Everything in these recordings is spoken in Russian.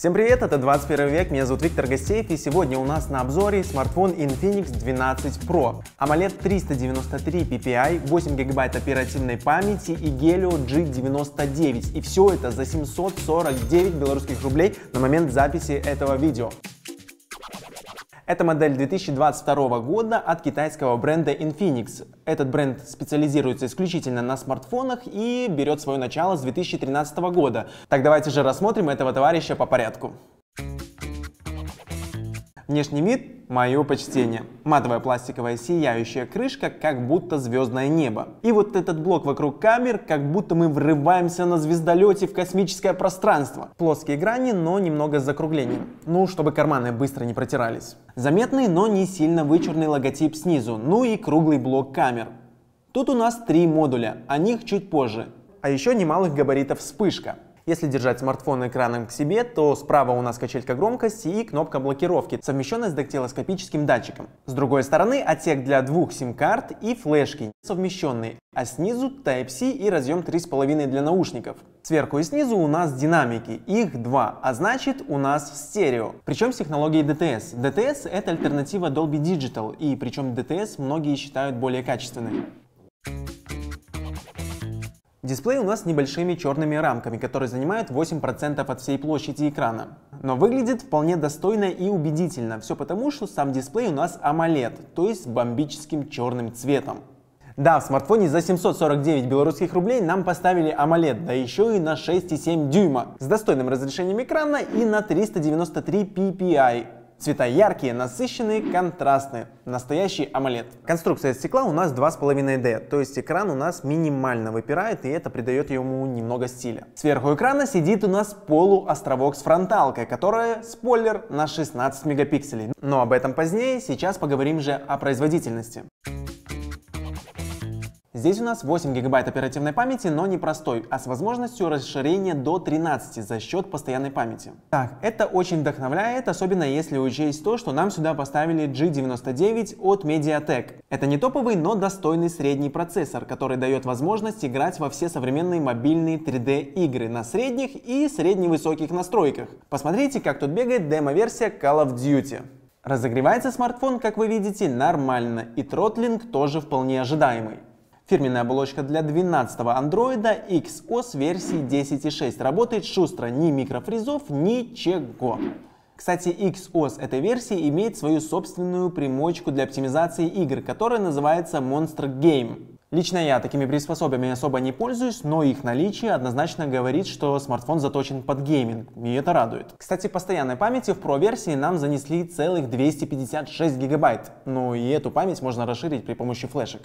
Всем привет, это 21 век, меня зовут Виктор Гостеев и сегодня у нас на обзоре смартфон Infinix 12 Pro. AMOLED 393 ppi, 8 гигабайт оперативной памяти и Helio G99. И все это за 749 белорусских рублей на момент записи этого видео. Это модель 2022 года от китайского бренда Infinix. Этот бренд специализируется исключительно на смартфонах и берет свое начало с 2013 года. Так давайте же рассмотрим этого товарища по порядку. Внешний вид – мое почтение. Матовая пластиковая сияющая крышка, как будто звездное небо. И вот этот блок вокруг камер, как будто мы врываемся на звездолете в космическое пространство. Плоские грани, но немного с закруглением. Ну, чтобы карманы быстро не протирались. Заметный, но не сильно вычурный логотип снизу, ну и круглый блок камер. Тут у нас три модуля, о них чуть позже. А еще немалых габаритов вспышка. Если держать смартфон экраном к себе, то справа у нас качелька громкости и кнопка блокировки, совмещенная с дактилоскопическим датчиком. С другой стороны отсек для двух сим-карт и флешки, совмещенные, а снизу Type-C и разъем 3,5 для наушников. Сверху и снизу у нас динамики, их два, а значит у нас стерео. Причем с технологией DTS. DTS это альтернатива Dolby Digital, и причем DTS многие считают более качественной. Дисплей у нас с небольшими черными рамками, которые занимают 8% от всей площади экрана. Но выглядит вполне достойно и убедительно, все потому, что сам дисплей у нас AMOLED, то есть с бомбическим черным цветом. Да, в смартфоне за 749 белорусских рублей нам поставили AMOLED, да еще и на 6,7 дюйма, с достойным разрешением экрана и на 393 ppi, Цвета яркие, насыщенные, контрастные. Настоящий омлет. Конструкция стекла у нас 2,5D, то есть экран у нас минимально выпирает, и это придает ему немного стиля. Сверху экрана сидит у нас полуостровок с фронталкой, которая, спойлер, на 16 мегапикселей. Но об этом позднее, сейчас поговорим же о производительности. Здесь у нас 8 гигабайт оперативной памяти, но не простой, а с возможностью расширения до 13 за счет постоянной памяти. Так, это очень вдохновляет, особенно если учесть то, что нам сюда поставили G99 от Mediatek. Это не топовый, но достойный средний процессор, который дает возможность играть во все современные мобильные 3D игры на средних и средневысоких настройках. Посмотрите, как тут бегает демо-версия Call of Duty. Разогревается смартфон, как вы видите, нормально, и тротлинг тоже вполне ожидаемый. Фирменная оболочка для 12-го Android XOS версии 10.6 работает шустро, ни микрофризов, ничего. Кстати, XOS этой версии имеет свою собственную примочку для оптимизации игр, которая называется Monster Game. Лично я такими приспособами особо не пользуюсь, но их наличие однозначно говорит, что смартфон заточен под гейминг, и это радует. Кстати, постоянной памяти в Pro версии нам занесли целых 256 гигабайт, но ну и эту память можно расширить при помощи флешек.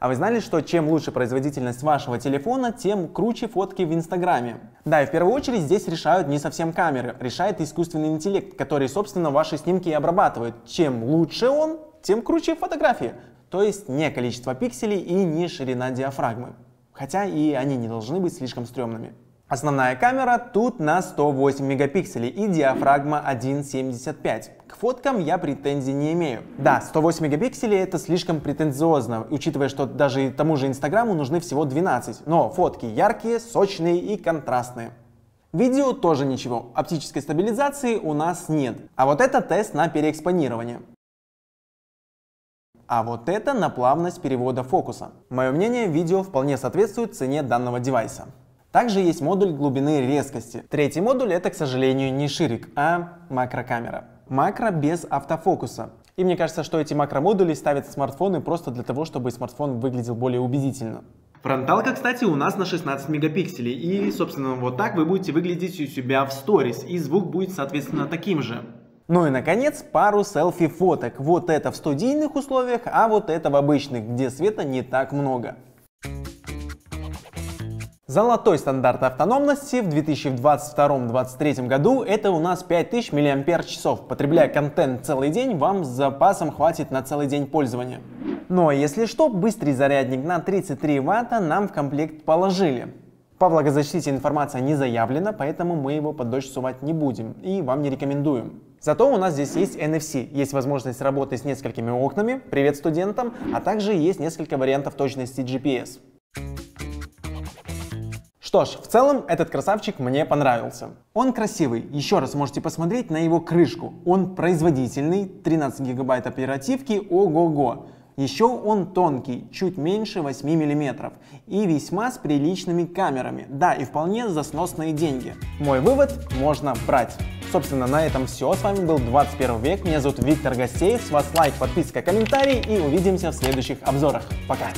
А вы знали, что чем лучше производительность вашего телефона, тем круче фотки в Инстаграме? Да, и в первую очередь здесь решают не совсем камеры, решает искусственный интеллект, который, собственно, ваши снимки и обрабатывает. Чем лучше он, тем круче фотографии. То есть не количество пикселей и не ширина диафрагмы. Хотя и они не должны быть слишком стрёмными. Основная камера тут на 108 мегапикселей и диафрагма 1.75. К фоткам я претензий не имею. Да, 108 мегапикселей это слишком претенциозно, учитывая, что даже тому же Инстаграму нужны всего 12. Но фотки яркие, сочные и контрастные. Видео тоже ничего, оптической стабилизации у нас нет. А вот это тест на переэкспонирование. А вот это на плавность перевода фокуса. Мое мнение, видео вполне соответствует цене данного девайса. Также есть модуль глубины резкости. Третий модуль это, к сожалению, не ширик, а макрокамера. Макро без автофокуса. И мне кажется, что эти макромодули ставят смартфоны просто для того, чтобы смартфон выглядел более убедительно. Фронталка, кстати, у нас на 16 мегапикселей, и, собственно, вот так вы будете выглядеть у себя в сторис, и звук будет, соответственно, таким же. Ну и, наконец, пару селфи-фоток. Вот это в студийных условиях, а вот это в обычных, где света не так много. Золотой стандарт автономности в 2022-2023 году это у нас 5000 мАч. Потребляя контент целый день, вам с запасом хватит на целый день пользования. Но если что, быстрый зарядник на 33 Вт нам в комплект положили. По влагозащите информация не заявлена, поэтому мы его под дождь сувать не будем и вам не рекомендуем. Зато у нас здесь есть NFC, есть возможность работы с несколькими окнами, привет студентам, а также есть несколько вариантов точности GPS. Что ж, в целом этот красавчик мне понравился. Он красивый, еще раз можете посмотреть на его крышку. Он производительный, 13 гигабайт оперативки, ого-го. Еще он тонкий, чуть меньше 8 мм и весьма с приличными камерами, да и вполне за сносные деньги. Мой вывод – можно брать. Собственно, на этом все. С вами был 21 век. Меня зовут Виктор Гостей. С вас лайк, подписка, комментарий и увидимся в следующих обзорах. Пока!